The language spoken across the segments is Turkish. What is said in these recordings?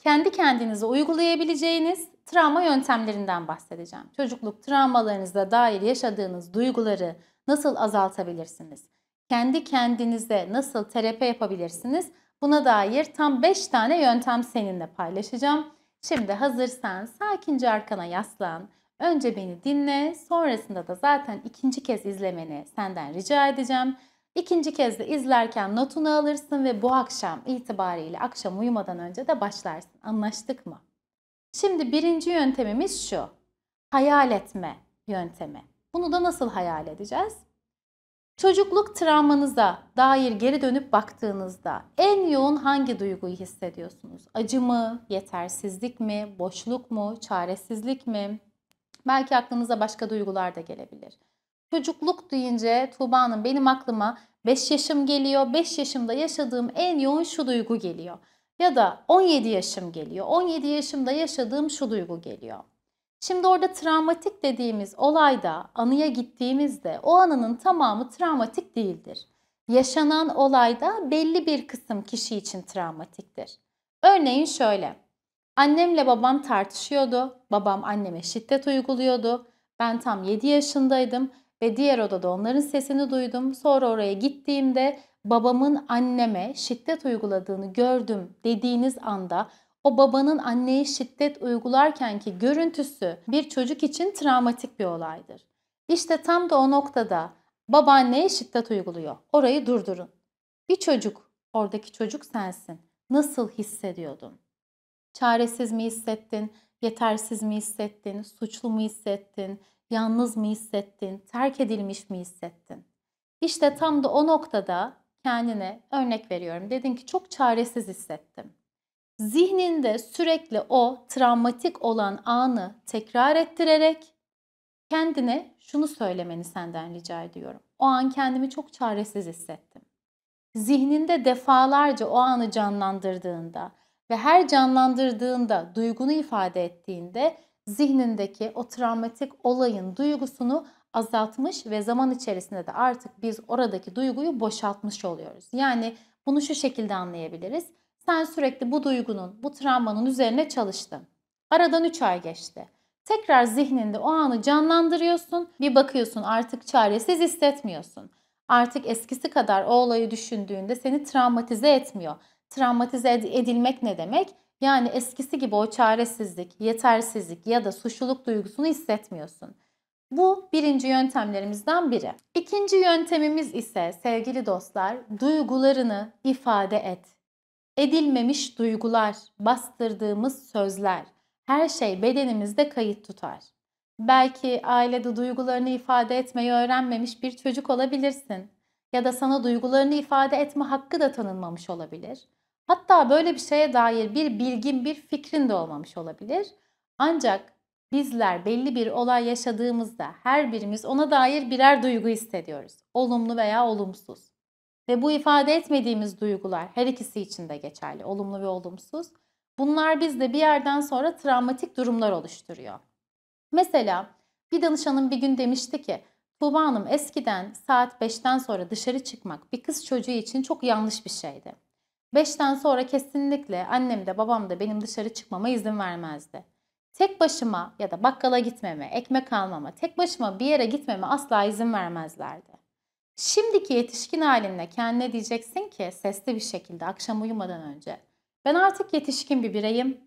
kendi kendinize uygulayabileceğiniz travma yöntemlerinden bahsedeceğim. Çocukluk travmalarınıza dair yaşadığınız duyguları nasıl azaltabilirsiniz? Kendi kendinize nasıl terapi yapabilirsiniz? Buna dair tam 5 tane yöntem seninle paylaşacağım. Şimdi hazırsan sakince arkana yaslan. Önce beni dinle, sonrasında da zaten ikinci kez izlemeni senden rica edeceğim. İkinci kez de izlerken notunu alırsın ve bu akşam itibariyle akşam uyumadan önce de başlarsın. Anlaştık mı? Şimdi birinci yöntemimiz şu. Hayal etme yöntemi. Bunu da nasıl hayal edeceğiz? Çocukluk travmanıza dair geri dönüp baktığınızda en yoğun hangi duyguyu hissediyorsunuz? Acı mı, yetersizlik mi, boşluk mu, çaresizlik mi? Belki aklınıza başka duygular da gelebilir. Çocukluk deyince Tuğba Hanım benim aklıma 5 yaşım geliyor. 5 yaşımda yaşadığım en yoğun şu duygu geliyor. Ya da 17 yaşım geliyor. 17 yaşımda yaşadığım şu duygu geliyor. Şimdi orada travmatik dediğimiz olayda anıya gittiğimizde o anının tamamı travmatik değildir. Yaşanan olayda belli bir kısım kişi için travmatiktir. Örneğin şöyle. Annemle babam tartışıyordu. Babam anneme şiddet uyguluyordu. Ben tam 7 yaşındaydım ve diğer odada onların sesini duydum. Sonra oraya gittiğimde babamın anneme şiddet uyguladığını gördüm dediğiniz anda o babanın anneye şiddet uygularkenki görüntüsü bir çocuk için travmatik bir olaydır. İşte tam da o noktada babaanneye şiddet uyguluyor. Orayı durdurun. Bir çocuk, oradaki çocuk sensin. Nasıl hissediyordun? Çaresiz mi hissettin? Yetersiz mi hissettin? Suçlu mu hissettin? Yalnız mı hissettin? Terk edilmiş mi hissettin? İşte tam da o noktada kendine örnek veriyorum. Dedin ki çok çaresiz hissettim. Zihninde sürekli o travmatik olan anı tekrar ettirerek kendine şunu söylemeni senden rica ediyorum. O an kendimi çok çaresiz hissettim. Zihninde defalarca o anı canlandırdığında ve her canlandırdığında duygunu ifade ettiğinde zihnindeki o travmatik olayın duygusunu azaltmış ve zaman içerisinde de artık biz oradaki duyguyu boşaltmış oluyoruz. Yani bunu şu şekilde anlayabiliriz. Sen sürekli bu duygunun, bu travmanın üzerine çalıştın. Aradan 3 ay geçti. Tekrar zihninde o anı canlandırıyorsun. Bir bakıyorsun artık çaresiz hissetmiyorsun. Artık eskisi kadar o olayı düşündüğünde seni travmatize etmiyor. Travmatize edilmek ne demek? Yani eskisi gibi o çaresizlik, yetersizlik ya da suçluluk duygusunu hissetmiyorsun. Bu birinci yöntemlerimizden biri. İkinci yöntemimiz ise sevgili dostlar duygularını ifade et. Edilmemiş duygular, bastırdığımız sözler, her şey bedenimizde kayıt tutar. Belki ailede duygularını ifade etmeyi öğrenmemiş bir çocuk olabilirsin ya da sana duygularını ifade etme hakkı da tanınmamış olabilir. Hatta böyle bir şeye dair bir bilgin, bir fikrin de olmamış olabilir. Ancak bizler belli bir olay yaşadığımızda her birimiz ona dair birer duygu hissediyoruz. Olumlu veya olumsuz. Ve bu ifade etmediğimiz duygular her ikisi için de geçerli. Olumlu ve olumsuz. Bunlar bizde bir yerden sonra travmatik durumlar oluşturuyor. Mesela bir danışanım bir gün demişti ki Tuğba Hanım eskiden saat 5'ten sonra dışarı çıkmak bir kız çocuğu için çok yanlış bir şeydi. Beşten sonra kesinlikle annem de babam da benim dışarı çıkmama izin vermezdi. Tek başıma ya da bakkala gitmeme, ekmek almama, tek başıma bir yere gitmeme asla izin vermezlerdi. Şimdiki yetişkin halinle kendine diyeceksin ki sesli bir şekilde akşam uyumadan önce. Ben artık yetişkin bir bireyim.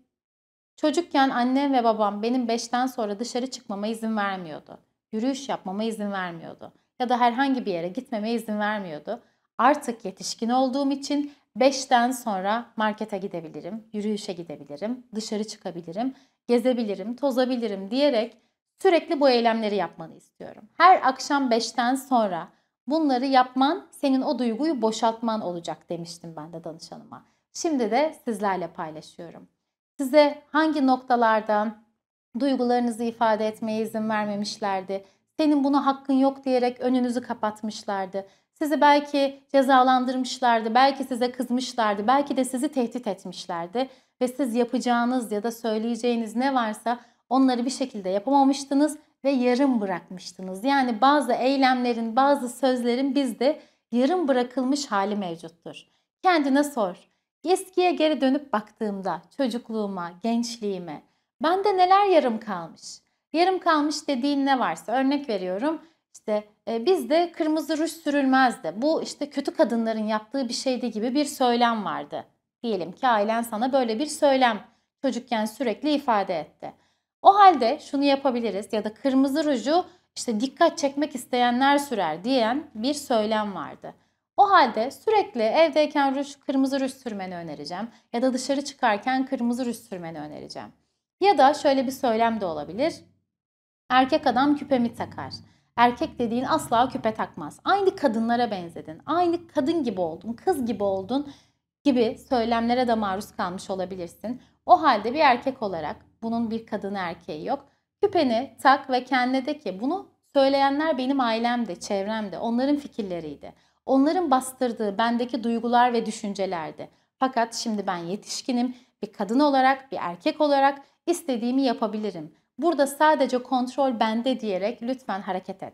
Çocukken annem ve babam benim beşten sonra dışarı çıkmama izin vermiyordu. Yürüyüş yapmama izin vermiyordu. Ya da herhangi bir yere gitmeme izin vermiyordu. Artık yetişkin olduğum için 5'ten sonra markete gidebilirim, yürüyüşe gidebilirim, dışarı çıkabilirim, gezebilirim, tozabilirim diyerek sürekli bu eylemleri yapmanı istiyorum. Her akşam 5'ten sonra bunları yapman senin o duyguyu boşaltman olacak demiştim ben de danışanıma. Şimdi de sizlerle paylaşıyorum. Size hangi noktalardan duygularınızı ifade etmeye izin vermemişlerdi? Senin buna hakkın yok diyerek önünüzü kapatmışlardı. Sizi belki cezalandırmışlardı, belki size kızmışlardı, belki de sizi tehdit etmişlerdi ve siz yapacağınız ya da söyleyeceğiniz ne varsa onları bir şekilde yapamamıştınız ve yarım bırakmıştınız. Yani bazı eylemlerin, bazı sözlerin bizde yarım bırakılmış hali mevcuttur. Kendine sor. Eskiye geri dönüp baktığımda, çocukluğuma, gençliğime bende neler yarım kalmış? Yarım kalmış dediğin ne varsa örnek veriyorum. İşte e, bizde kırmızı ruj sürülmezdi. Bu işte kötü kadınların yaptığı bir şeydi gibi bir söylem vardı. Diyelim ki ailen sana böyle bir söylem çocukken sürekli ifade etti. O halde şunu yapabiliriz ya da kırmızı ruju işte dikkat çekmek isteyenler sürer diyen bir söylem vardı. O halde sürekli evdeyken ruj, kırmızı ruj sürmeni önereceğim ya da dışarı çıkarken kırmızı ruj sürmeni önereceğim. Ya da şöyle bir söylem de olabilir. Erkek adam küpemi takar. Erkek dediğin asla küpe takmaz. Aynı kadınlara benzedin. Aynı kadın gibi oldun, kız gibi oldun gibi söylemlere de maruz kalmış olabilirsin. O halde bir erkek olarak bunun bir kadın erkeği yok. Küpeni tak ve kendine de ki bunu söyleyenler benim ailemde, çevremde, onların fikirleriydi. Onların bastırdığı bendeki duygular ve düşüncelerdi. Fakat şimdi ben yetişkinim, bir kadın olarak, bir erkek olarak istediğimi yapabilirim. Burada sadece kontrol bende diyerek lütfen hareket et.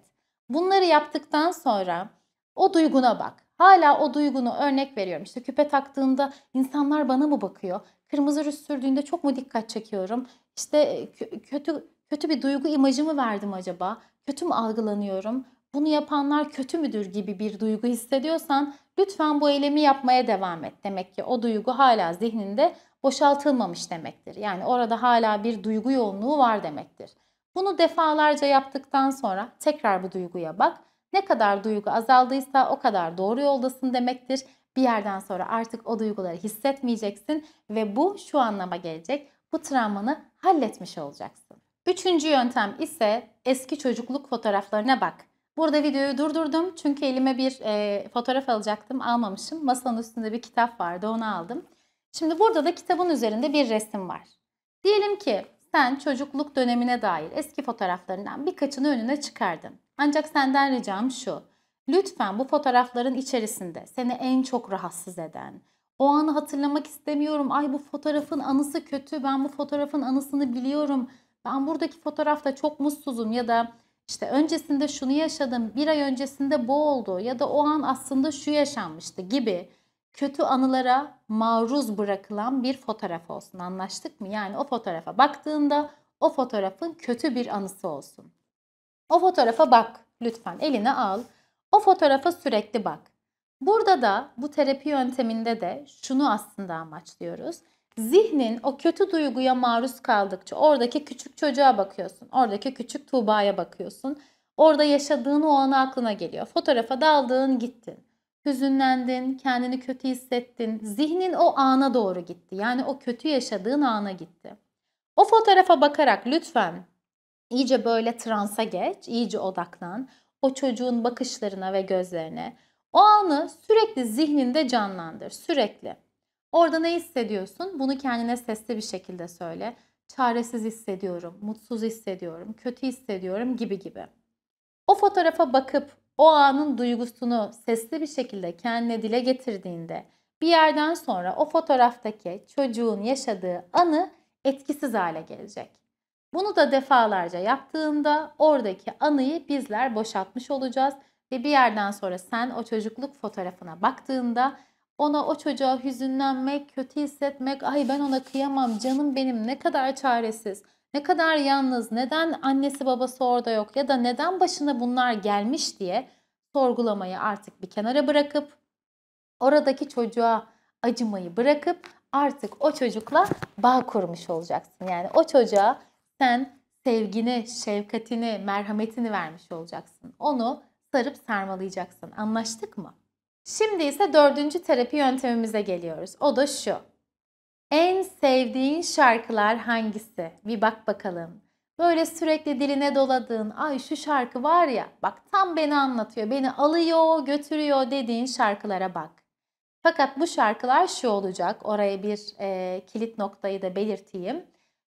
Bunları yaptıktan sonra o duyguna bak. Hala o duygunu örnek veriyorum. İşte küpe taktığımda insanlar bana mı bakıyor? Kırmızı rüz sürdüğünde çok mu dikkat çekiyorum? İşte e, kötü kötü bir duygu imajı mı verdim acaba? Kötü mü algılanıyorum? bunu yapanlar kötü müdür gibi bir duygu hissediyorsan lütfen bu eylemi yapmaya devam et. Demek ki o duygu hala zihninde boşaltılmamış demektir. Yani orada hala bir duygu yoğunluğu var demektir. Bunu defalarca yaptıktan sonra tekrar bu duyguya bak. Ne kadar duygu azaldıysa o kadar doğru yoldasın demektir. Bir yerden sonra artık o duyguları hissetmeyeceksin ve bu şu anlama gelecek. Bu travmanı halletmiş olacaksın. Üçüncü yöntem ise eski çocukluk fotoğraflarına bak. Burada videoyu durdurdum çünkü elime bir e, fotoğraf alacaktım. Almamışım. Masanın üstünde bir kitap vardı onu aldım. Şimdi burada da kitabın üzerinde bir resim var. Diyelim ki sen çocukluk dönemine dair eski fotoğraflarından birkaçını önüne çıkardın. Ancak senden ricam şu. Lütfen bu fotoğrafların içerisinde seni en çok rahatsız eden, o anı hatırlamak istemiyorum. Ay bu fotoğrafın anısı kötü. Ben bu fotoğrafın anısını biliyorum. Ben buradaki fotoğrafta çok mutsuzum ya da işte öncesinde şunu yaşadım, bir ay öncesinde bu oldu ya da o an aslında şu yaşanmıştı gibi kötü anılara maruz bırakılan bir fotoğraf olsun. Anlaştık mı? Yani o fotoğrafa baktığında o fotoğrafın kötü bir anısı olsun. O fotoğrafa bak lütfen eline al. O fotoğrafa sürekli bak. Burada da bu terapi yönteminde de şunu aslında amaçlıyoruz. Zihnin o kötü duyguya maruz kaldıkça oradaki küçük çocuğa bakıyorsun. Oradaki küçük Tuğba'ya bakıyorsun. Orada yaşadığın o anı aklına geliyor. Fotoğrafa daldın gittin. Hüzünlendin, kendini kötü hissettin. Zihnin o ana doğru gitti. Yani o kötü yaşadığın ana gitti. O fotoğrafa bakarak lütfen iyice böyle transa geç, iyice odaklan. O çocuğun bakışlarına ve gözlerine. O anı sürekli zihninde canlandır, sürekli. Orada ne hissediyorsun? Bunu kendine sesli bir şekilde söyle. Çaresiz hissediyorum, mutsuz hissediyorum, kötü hissediyorum gibi gibi. O fotoğrafa bakıp o anın duygusunu sesli bir şekilde kendine dile getirdiğinde bir yerden sonra o fotoğraftaki çocuğun yaşadığı anı etkisiz hale gelecek. Bunu da defalarca yaptığında oradaki anıyı bizler boşaltmış olacağız ve bir yerden sonra sen o çocukluk fotoğrafına baktığında ona o çocuğa hüzünlenmek, kötü hissetmek, ay ben ona kıyamam canım benim ne kadar çaresiz, ne kadar yalnız, neden annesi babası orada yok ya da neden başına bunlar gelmiş diye sorgulamayı artık bir kenara bırakıp oradaki çocuğa acımayı bırakıp artık o çocukla bağ kurmuş olacaksın. Yani o çocuğa sen sevgini, şefkatini, merhametini vermiş olacaksın. Onu sarıp sarmalayacaksın. Anlaştık mı? Şimdi ise dördüncü terapi yöntemimize geliyoruz. O da şu. En sevdiğin şarkılar hangisi? Bir bak bakalım. Böyle sürekli diline doladığın, ay şu şarkı var ya, bak tam beni anlatıyor, beni alıyor, götürüyor dediğin şarkılara bak. Fakat bu şarkılar şu olacak, oraya bir e, kilit noktayı da belirteyim.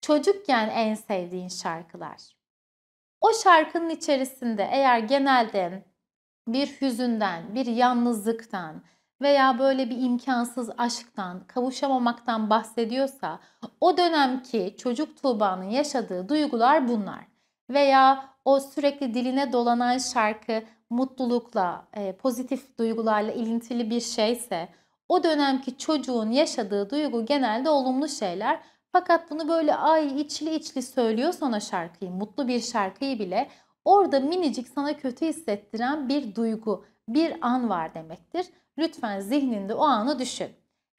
Çocukken en sevdiğin şarkılar. O şarkının içerisinde eğer genelde bir hüzünden, bir yalnızlıktan veya böyle bir imkansız aşktan, kavuşamamaktan bahsediyorsa o dönemki çocuk Tuğba'nın yaşadığı duygular bunlar. Veya o sürekli diline dolanan şarkı mutlulukla, e, pozitif duygularla ilintili bir şeyse o dönemki çocuğun yaşadığı duygu genelde olumlu şeyler. Fakat bunu böyle ay içli içli söylüyor sana şarkıyı, mutlu bir şarkıyı bile Orada minicik sana kötü hissettiren bir duygu, bir an var demektir. Lütfen zihninde o anı düşün.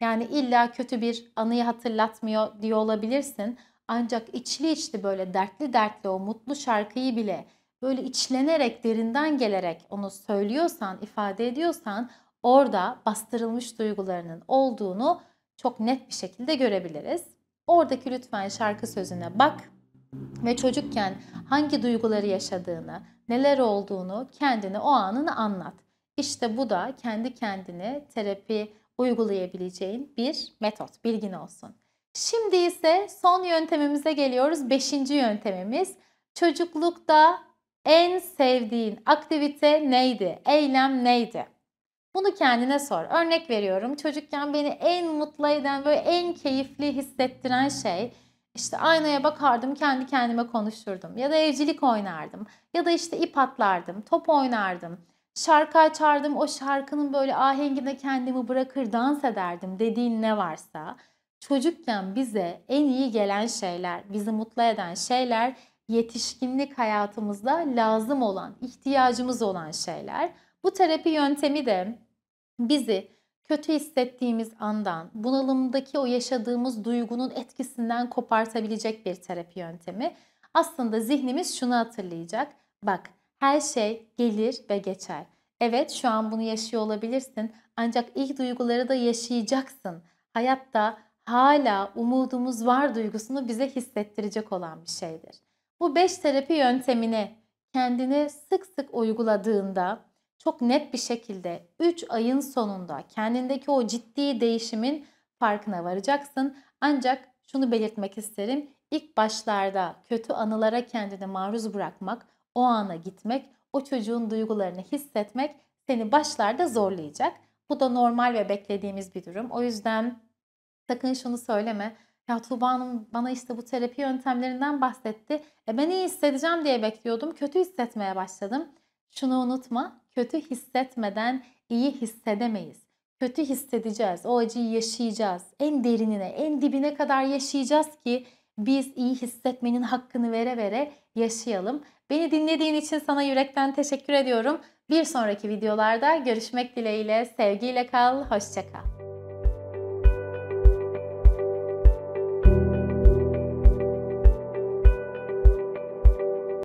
Yani illa kötü bir anıyı hatırlatmıyor diye olabilirsin. Ancak içli içli böyle dertli dertli o mutlu şarkıyı bile böyle içlenerek, derinden gelerek onu söylüyorsan, ifade ediyorsan orada bastırılmış duygularının olduğunu çok net bir şekilde görebiliriz. Oradaki lütfen şarkı sözüne bak ve çocukken hangi duyguları yaşadığını, neler olduğunu kendini o anını anlat. İşte bu da kendi kendine terapi uygulayabileceğin bir metot, bilgin olsun. Şimdi ise son yöntemimize geliyoruz. Beşinci yöntemimiz çocuklukta en sevdiğin aktivite neydi? Eylem neydi? Bunu kendine sor. Örnek veriyorum. Çocukken beni en mutlu eden, böyle en keyifli hissettiren şey işte aynaya bakardım, kendi kendime konuşurdum. Ya da evcilik oynardım. Ya da işte ip atlardım, top oynardım. Şarkı açardım, o şarkının böyle ahengine kendimi bırakır dans ederdim dediğin ne varsa. Çocukken bize en iyi gelen şeyler, bizi mutlu eden şeyler yetişkinlik hayatımızda lazım olan, ihtiyacımız olan şeyler. Bu terapi yöntemi de bizi kötü hissettiğimiz andan, bunalımdaki o yaşadığımız duygunun etkisinden kopartabilecek bir terapi yöntemi. Aslında zihnimiz şunu hatırlayacak. Bak, her şey gelir ve geçer. Evet, şu an bunu yaşıyor olabilirsin ancak ilk duyguları da yaşayacaksın. Hayatta hala umudumuz var duygusunu bize hissettirecek olan bir şeydir. Bu 5 terapi yöntemini kendini sık sık uyguladığında çok net bir şekilde 3 ayın sonunda kendindeki o ciddi değişimin farkına varacaksın. Ancak şunu belirtmek isterim. İlk başlarda kötü anılara kendini maruz bırakmak, o ana gitmek, o çocuğun duygularını hissetmek seni başlarda zorlayacak. Bu da normal ve beklediğimiz bir durum. O yüzden sakın şunu söyleme. Ya Tuba Hanım bana işte bu terapi yöntemlerinden bahsetti. E ben iyi hissedeceğim diye bekliyordum. Kötü hissetmeye başladım. Şunu unutma kötü hissetmeden iyi hissedemeyiz. Kötü hissedeceğiz, o acıyı yaşayacağız. En derinine, en dibine kadar yaşayacağız ki biz iyi hissetmenin hakkını vere vere yaşayalım. Beni dinlediğin için sana yürekten teşekkür ediyorum. Bir sonraki videolarda görüşmek dileğiyle, sevgiyle kal, hoşçakal.